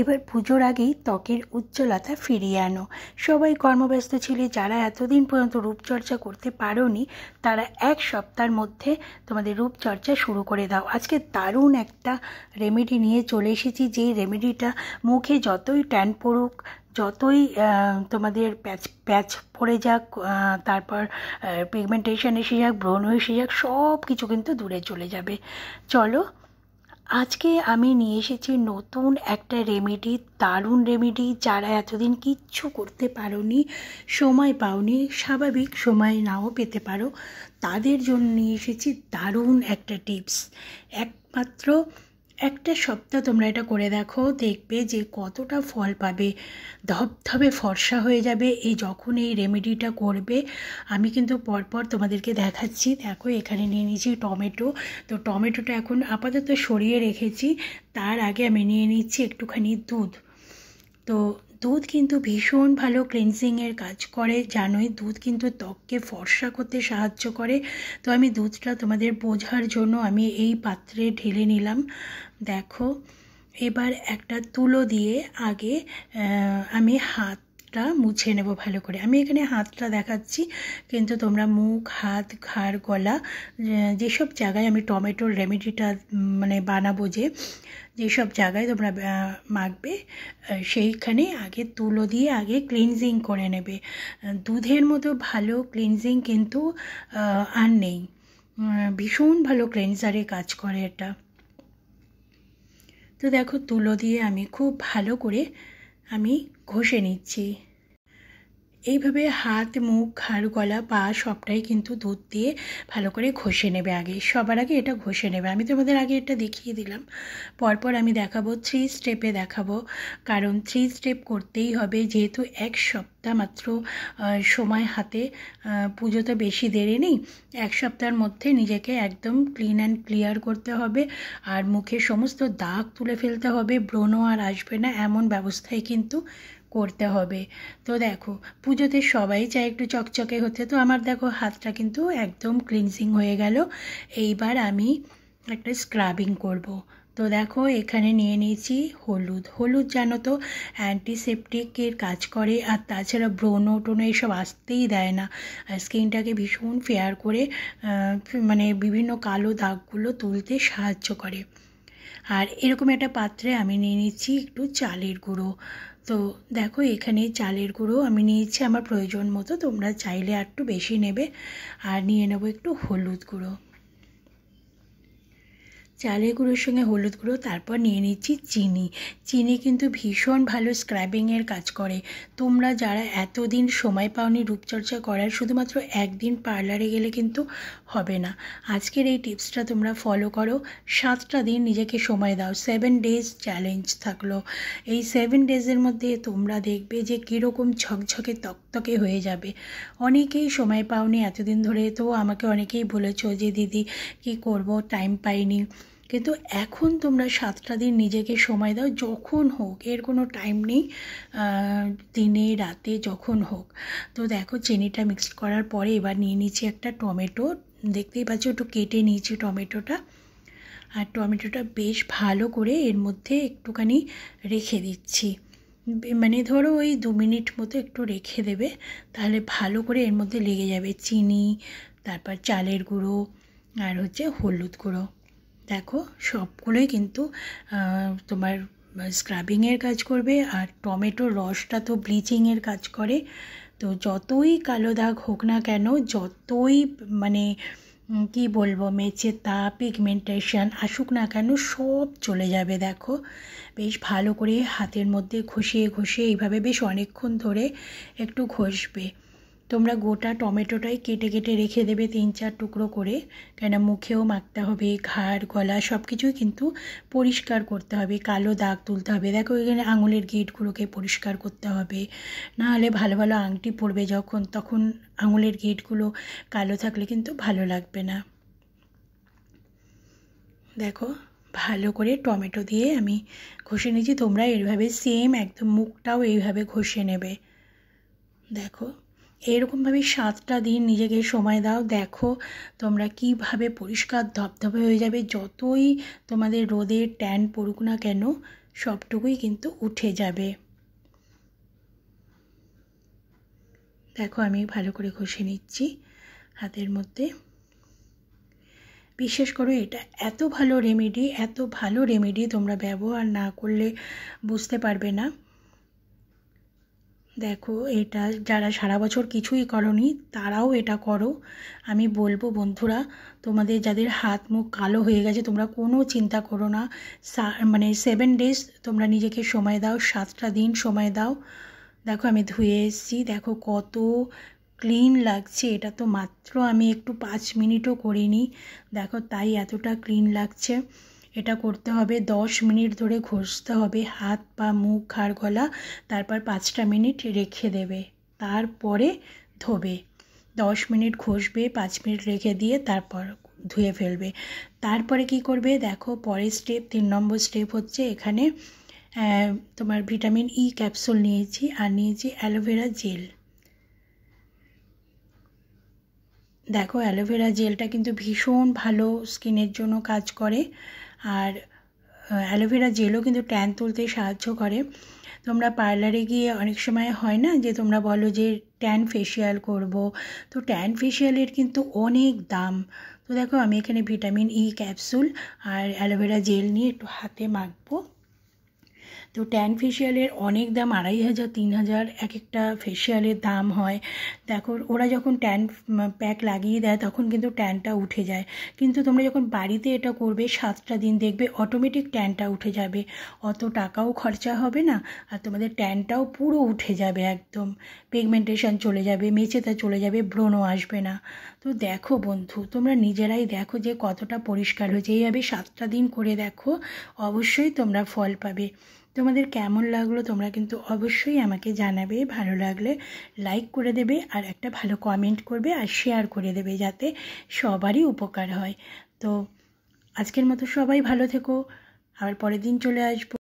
এবার পুজোর আগেই ত্বকের উজ্জ্বলতা ফিরিয়ে আনো সবাই কর্মব্যস্ত ছিলে যারা এতদিন পর্যন্ত রূপচর্চা করতে পারোনি তারা এক সপ্তাহের মধ্যে তোমাদের রূপচর্চা শুরু করে দাও আজকে দারুণ একটা রেমেডি নিয়ে চলে এসেছি যেই রেমেডিটা মুখে যতই ট্যান পড়ুক যতই তোমাদের প্যাচ প্যাচ পড়ে যাক তারপর পিগমেন্টেশন এসে যাক ব্রণ এসে যাক সব কিছু কিন্তু দূরে চলে যাবে চলো আজকে আমি নিয়ে এসেছি নতুন একটা রেমেডি দারুণ রেমেডি যারা এতদিন কিচ্ছু করতে পারোনি সময় পাওনি স্বাভাবিক সময় নাও পেতে পারো তাদের জন্য নিয়ে এসেছি দারুণ একটা টিপস একমাত্র একটা সপ্তাহ তোমরা এটা করে দেখো দেখবে যে কতটা ফল পাবে ধবধবে ফর্সা হয়ে যাবে এই যখন এই রেমেডিটা করবে আমি কিন্তু পরপর তোমাদেরকে দেখাচ্ছি দেখো এখানে নিয়ে নিয়েছি টমেটো তো টমেটোটা এখন আপাতত সরিয়ে রেখেছি তার আগে আমি নিয়ে নিচ্ছি একটুখানি দুধ তো দুধ কিন্তু ভীষণ ভালো ক্লিনজিংয়ের কাজ করে জানোই দুধ কিন্তু ত্বককে ফর্সা করতে সাহায্য করে তো আমি দুধটা তোমাদের বোঝার জন্য আমি এই পাত্রে ঢেলে নিলাম দেখো এবার একটা তুলো দিয়ে আগে আমি হাত হাতটা মুছে নেব ভালো করে আমি এখানে হাতটা দেখাচ্ছি কিন্তু তোমরা মুখ হাত ঘাড় গলা যেসব জায়গায় আমি টমেটোর রেমেডিটা মানে বানাবো যে যেসব জায়গায় তোমরা মাখবে সেইখানে আগে তুলো দিয়ে আগে ক্লিনজিং করে নেবে দুধের মতো ভালো ক্লিনজিং কিন্তু আর নেই ভীষণ ভালো ক্লেনজারে কাজ করে এটা তো দেখো তুলো দিয়ে আমি খুব ভালো করে আমি ঘষে নিচ্ছি এইভাবে হাত মুখ ঘাড় গলা পা সবটাই কিন্তু দুধ দিয়ে ভালো করে ঘষে নেবে আগে সবার আগে এটা ঘষে নেবে আমি তোমাদের আগে এটা দেখিয়ে দিলাম পরপর আমি দেখাবো থ্রি স্টেপে দেখাবো কারণ থ্রি স্টেপ করতেই হবে যেহেতু এক সপ্তাহ মাত্র সময় হাতে পুজো তো বেশি দেরি নেই এক সপ্তাহের মধ্যে নিজেকে একদম ক্লিন অ্যান্ড ক্লিয়ার করতে হবে আর মুখে সমস্ত দাগ তুলে ফেলতে হবে ব্রণ আর আসবে না এমন ব্যবস্থায় কিন্তু করতে হবে তো দেখো পুজোতে সবাই চায় একটু চকচকে হতে তো আমার দেখো হাতটা কিন্তু একদম ক্লিনজিং হয়ে গেল এইবার আমি একটা স্ক্রাবিং করব। তো দেখো এখানে নিয়ে নিয়েছি হলুদ হলুদ জানো তো অ্যান্টিসেপটিকের কাজ করে আর তাছাড়া ব্রোনো টোনো এইসব আসতেই দেয় না আর স্কিনটাকে ভীষণ ফেয়ার করে মানে বিভিন্ন কালো দাগগুলো তুলতে সাহায্য করে আর এরকম একটা পাত্রে আমি নিয়ে নিচ্ছি একটু চালের গুঁড়ো তো দেখো এখানে চালের গুঁড়ো আমি নিয়েছি আমার প্রয়োজন মতো তোমরা চাইলে আর একটু বেশি নেবে আর নিয়ে নেবো একটু হলুদ গুঁড়ো চালের গুঁড়োর সঙ্গে হলুদ গুঁড়ো তারপর নিয়ে নিচ্ছি চিনি চিনি কিন্তু ভীষণ ভালো স্ক্রাবিংয়ের কাজ করে তোমরা যারা এতদিন সময় পাওনি রূপচর্চা করার শুধুমাত্র একদিন পার্লারে গেলে কিন্তু হবে না আজকের এই টিপসটা তোমরা ফলো করো সাতটা দিন নিজেকে সময় দাও সেভেন ডেজ চ্যালেঞ্জ থাকলো এই সেভেন ডেজের মধ্যে তোমরা দেখবে যে কীরকম ঝকঝকে তকতকে হয়ে যাবে অনেকেই সময় পাওনি এতদিন ধরে তো আমাকে অনেকেই বলেছো যে দিদি কি করব টাইম পাইনি কিন্তু এখন তোমরা সাতটা দিন নিজেকে সময় দাও যখন হোক এর কোনো টাইম নেই দিনে রাতে যখন হোক তো দেখো চিনিটা মিক্সড করার পরে এবার নিয়ে নিচ্ছি একটা টমেটো দেখতেই পাচ্ছ একটু কেটে নিয়েছি টমেটোটা আর টমেটোটা বেশ ভালো করে এর মধ্যে একটুখানি রেখে দিচ্ছি মানে ধরো ওই দু মিনিট মতো একটু রেখে দেবে তাহলে ভালো করে এর মধ্যে লেগে যাবে চিনি তারপর চালের গুঁড়ো আর হচ্ছে হলুদ গুঁড়ো দেখো সবগুলোই কিন্তু তোমার স্ক্রাবিংয়ের কাজ করবে আর টমেটোর রসটা তো ব্লিচিংয়ের কাজ করে তো যতই কালো দাগ হোক না কেন যতই মানে কি বলবো তা পিগমেন্টেশন আসুক না কেন সব চলে যাবে দেখো বেশ ভালো করে হাতের মধ্যে ঘষিয়ে ঘষিয়ে এইভাবে বেশ অনেকক্ষণ ধরে একটু ঘষবে তোমরা গোটা টমেটোটাই কেটে কেটে রেখে দেবে তিন চার টুকরো করে কেন মুখেও মাখতে হবে ঘাড় গলা সব কিছুই কিন্তু পরিষ্কার করতে হবে কালো দাগ তুলতে হবে দেখো এখানে আঙুলের গেটগুলোকে পরিষ্কার করতে হবে না হলে ভালো ভালো আংটি পড়বে যখন তখন আঙুলের গেটগুলো কালো থাকলে কিন্তু ভালো লাগবে না দেখো ভালো করে টমেটো দিয়ে আমি ঘষে নিয়েছি তোমরা এইভাবে সেম একদম মুখটাও এইভাবে ঘষে নেবে দেখো এরকমভাবে সাতটা দিন নিজেকে সময় দাও দেখো তোমরা কিভাবে পরিষ্কার ধপধপে হয়ে যাবে যতই তোমাদের রোদে ট্যান পড়ুক না কেন সবটুকুই কিন্তু উঠে যাবে দেখো আমি ভালো করে ঘষে নিচ্ছি হাতের মধ্যে বিশেষ করে এটা এত ভালো রেমেডি এত ভালো রেমেডি তোমরা ব্যবহার না করলে বুঝতে পারবে না দেখো এটা যারা সারা বছর কিছুই করনি তারাও এটা করো আমি বলবো বন্ধুরা তোমাদের যাদের হাত মুখ কালো হয়ে গেছে তোমরা কোনো চিন্তা করো না মানে সেভেন ডেজ তোমরা নিজেকে সময় দাও সাতটা দিন সময় দাও দেখো আমি ধুয়ে এসেছি দেখো কত ক্লিন লাগছে এটা তো মাত্র আমি একটু পাঁচ মিনিটও করিনি দেখো তাই এতটা ক্লিন লাগছে এটা করতে হবে দশ মিনিট ধরে ঘষতে হবে হাত পা মুখ ঘাড় গলা তারপর পাঁচটা মিনিট রেখে দেবে তারপরে ধোবে দশ মিনিট ঘষবে পাঁচ মিনিট রেখে দিয়ে তারপর ধুয়ে ফেলবে তারপরে কি করবে দেখো পরের স্টেপ তিন নম্বর স্টেপ হচ্ছে এখানে তোমার ভিটামিন ই ক্যাপসুল নিয়েছি আর নিয়েছি অ্যালোভেরা জেল দেখো অ্যালোভেরা জেলটা কিন্তু ভীষণ ভালো স্কিনের জন্য কাজ করে আর অ্যালোভেরা জেলও কিন্তু ট্যান তুলতে সাহায্য করে তোমরা পার্লারে গিয়ে অনেক সময় হয় না যে তোমরা বলো যে ট্যান ফেশিয়াল করব তো ট্যান ফেশিয়ালের কিন্তু অনেক দাম তো দেখো আমি এখানে ভিটামিন ই ক্যাপসুল আর অ্যালোভেরা জেল নিয়ে একটু হাতে মাখবো তো ট্যান ফেশিয়ালের অনেক দাম আড়াই হাজার তিন হাজার এক একটা ফেশিয়ালের দাম হয় দেখো ওরা যখন ট্যান প্যাক লাগিয়ে দেয় তখন কিন্তু ট্যানটা উঠে যায় কিন্তু তোমরা যখন বাড়িতে এটা করবে সাতটা দিন দেখবে অটোমেটিক ট্যানটা উঠে যাবে অত টাকাও খরচা হবে না আর তোমাদের ট্যানটাও পুরো উঠে যাবে একদম পিগমেন্টেশন চলে যাবে মেচেতা চলে যাবে ব্রণও আসবে না তো দেখো বন্ধু তোমরা নিজেরাই দেখো যে কতটা পরিষ্কার হয়েছে এইভাবে সাতটা দিন করে দেখো অবশ্যই তোমরা ফল পাবে তোমাদের কেমন লাগলো তোমরা কিন্তু অবশ্যই আমাকে জানাবে ভালো লাগলে লাইক করে দেবে আর একটা ভালো কমেন্ট করবে আর শেয়ার করে দেবে যাতে সবারই উপকার হয় তো আজকের মতো সবাই ভালো থেকো আবার পরের দিন চলে আসবো